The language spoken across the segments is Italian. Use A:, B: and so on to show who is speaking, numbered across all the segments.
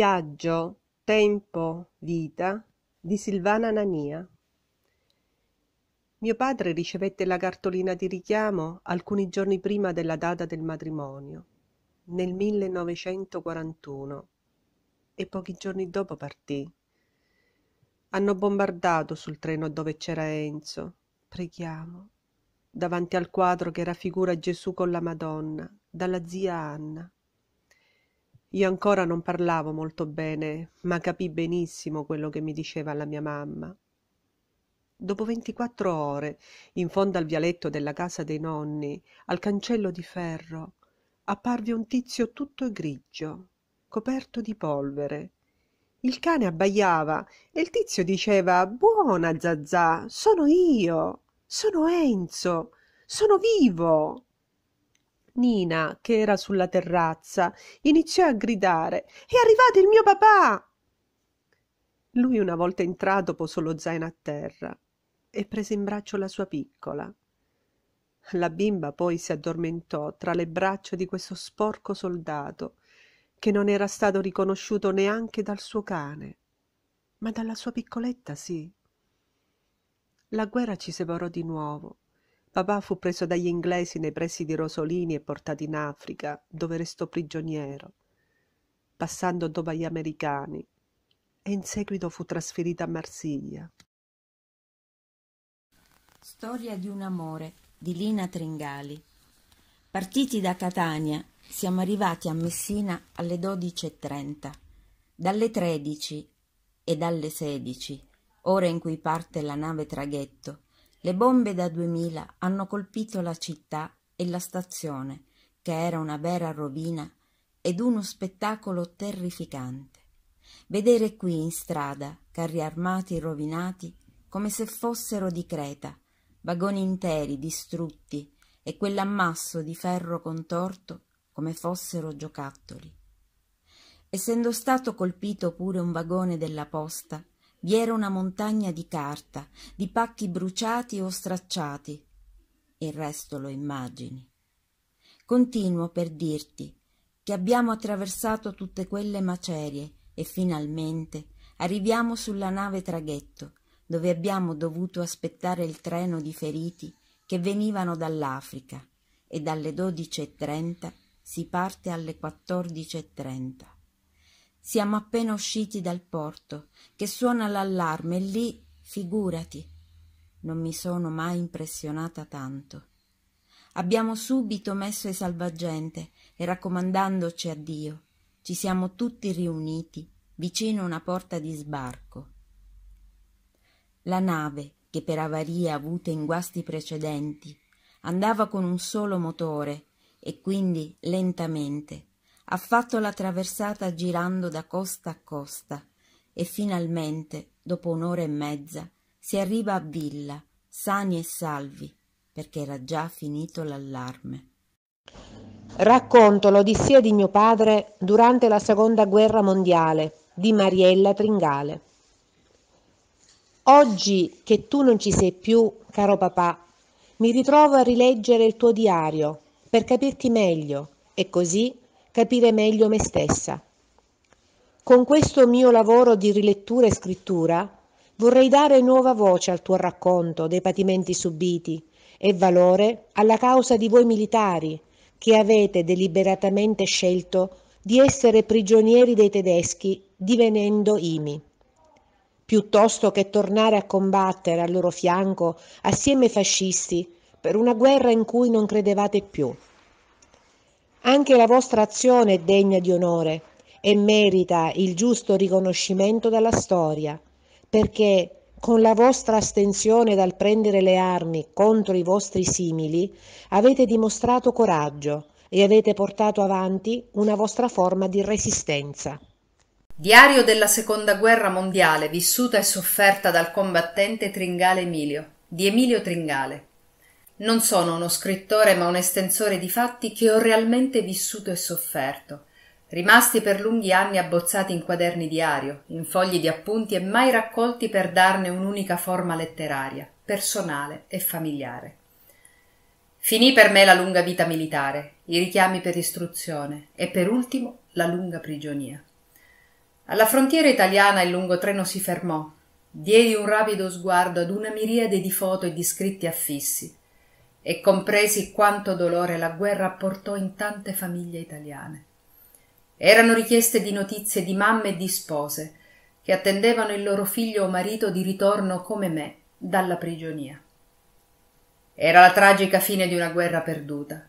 A: Viaggio, tempo, vita di Silvana Nania. Mio padre ricevette la cartolina di richiamo alcuni giorni prima della data del matrimonio, nel 1941, e pochi giorni dopo partì. Hanno bombardato sul treno dove c'era Enzo. Preghiamo. Davanti al quadro che raffigura Gesù con la Madonna, dalla zia Anna io ancora non parlavo molto bene ma capii benissimo quello che mi diceva la mia mamma dopo ventiquattro ore in fondo al vialetto della casa dei nonni al cancello di ferro apparve un tizio tutto grigio coperto di polvere il cane abbaiava e il tizio diceva buona zazà sono io sono enzo sono vivo nina che era sulla terrazza iniziò a gridare è arrivato il mio papà lui una volta entrato posò lo zaino a terra e prese in braccio la sua piccola la bimba poi si addormentò tra le braccia di questo sporco soldato che non era stato riconosciuto neanche dal suo cane ma dalla sua piccoletta sì la guerra ci separò di nuovo Papà fu preso dagli inglesi nei pressi di Rosolini e portato in Africa, dove restò prigioniero, passando dopo agli americani, e in seguito fu trasferito a Marsiglia.
B: Storia di un amore di Lina Tringali. Partiti da Catania, siamo arrivati a Messina alle 12.30. Dalle 13 e dalle 16, ora in cui parte la nave traghetto, le bombe da 2000 hanno colpito la città e la stazione, che era una vera rovina ed uno spettacolo terrificante. Vedere qui in strada carri armati rovinati come se fossero di creta, vagoni interi distrutti e quell'ammasso di ferro contorto come fossero giocattoli. Essendo stato colpito pure un vagone della posta vi era una montagna di carta, di pacchi bruciati o stracciati. Il resto lo immagini. Continuo per dirti che abbiamo attraversato tutte quelle macerie e finalmente arriviamo sulla nave traghetto, dove abbiamo dovuto aspettare il treno di feriti che venivano dall'Africa e dalle 12.30 si parte alle 14.30. Siamo appena usciti dal porto, che suona l'allarme e lì, figurati, non mi sono mai impressionata tanto. Abbiamo subito messo i salvagente e raccomandandoci a Dio, ci siamo tutti riuniti vicino a una porta di sbarco. La nave, che per avarie avute in guasti precedenti, andava con un solo motore e quindi lentamente ha fatto la traversata girando da costa a costa e finalmente, dopo un'ora e mezza, si arriva a Villa, sani e salvi, perché era già finito l'allarme.
C: Racconto l'odissia di mio padre durante la Seconda Guerra Mondiale di Mariella Tringale. Oggi che tu non ci sei più, caro papà, mi ritrovo a rileggere il tuo diario per capirti meglio e così capire meglio me stessa. Con questo mio lavoro di rilettura e scrittura vorrei dare nuova voce al tuo racconto dei patimenti subiti e valore alla causa di voi militari che avete deliberatamente scelto di essere prigionieri dei tedeschi divenendo imi. Piuttosto che tornare a combattere al loro fianco assieme ai fascisti per una guerra in cui non credevate più. Anche la vostra azione è degna di onore e merita il giusto riconoscimento dalla storia, perché con la vostra astensione dal prendere le armi contro i vostri simili avete dimostrato coraggio e avete portato avanti una vostra forma di resistenza.
D: Diario della Seconda Guerra Mondiale vissuta e sofferta dal combattente Tringale Emilio di Emilio Tringale non sono uno scrittore ma un estensore di fatti che ho realmente vissuto e sofferto, rimasti per lunghi anni abbozzati in quaderni diario, in fogli di appunti e mai raccolti per darne un'unica forma letteraria, personale e familiare. Finì per me la lunga vita militare, i richiami per istruzione e per ultimo la lunga prigionia. Alla frontiera italiana il lungo treno si fermò. Diedi un rapido sguardo ad una miriade di foto e di scritti affissi e compresi quanto dolore la guerra portò in tante famiglie italiane. Erano richieste di notizie di mamme e di spose che attendevano il loro figlio o marito di ritorno come me dalla prigionia. Era la tragica fine di una guerra perduta,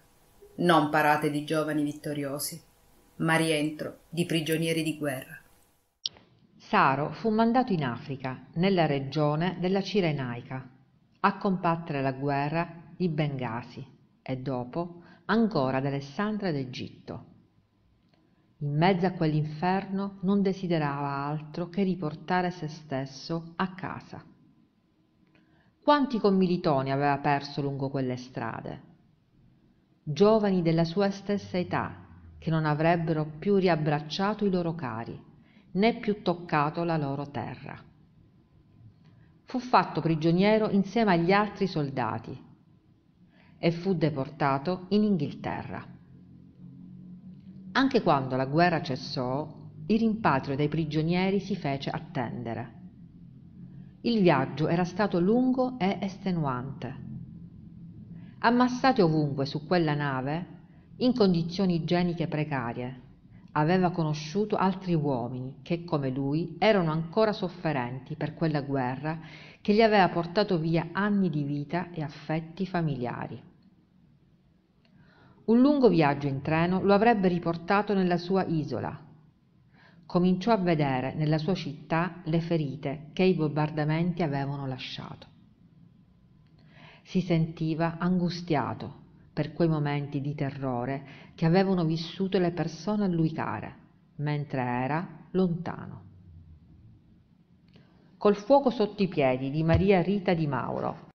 D: non parate di giovani vittoriosi, ma rientro di prigionieri di guerra.
E: Saro fu mandato in Africa, nella regione della Cirenaica, a combattere la guerra di Bengasi e dopo ancora ad d'Egitto. In mezzo a quell'inferno non desiderava altro che riportare se stesso a casa. Quanti commilitoni aveva perso lungo quelle strade? Giovani della sua stessa età che non avrebbero più riabbracciato i loro cari, né più toccato la loro terra. Fu fatto prigioniero insieme agli altri soldati e fu deportato in Inghilterra. Anche quando la guerra cessò, il rimpatrio dei prigionieri si fece attendere. Il viaggio era stato lungo e estenuante. Ammassati ovunque su quella nave, in condizioni igieniche precarie, aveva conosciuto altri uomini che, come lui, erano ancora sofferenti per quella guerra che gli aveva portato via anni di vita e affetti familiari. Un lungo viaggio in treno lo avrebbe riportato nella sua isola. Cominciò a vedere nella sua città le ferite che i bombardamenti avevano lasciato. Si sentiva angustiato per quei momenti di terrore che avevano vissuto le persone a lui care, mentre era lontano. Col fuoco sotto i piedi di Maria Rita di Mauro,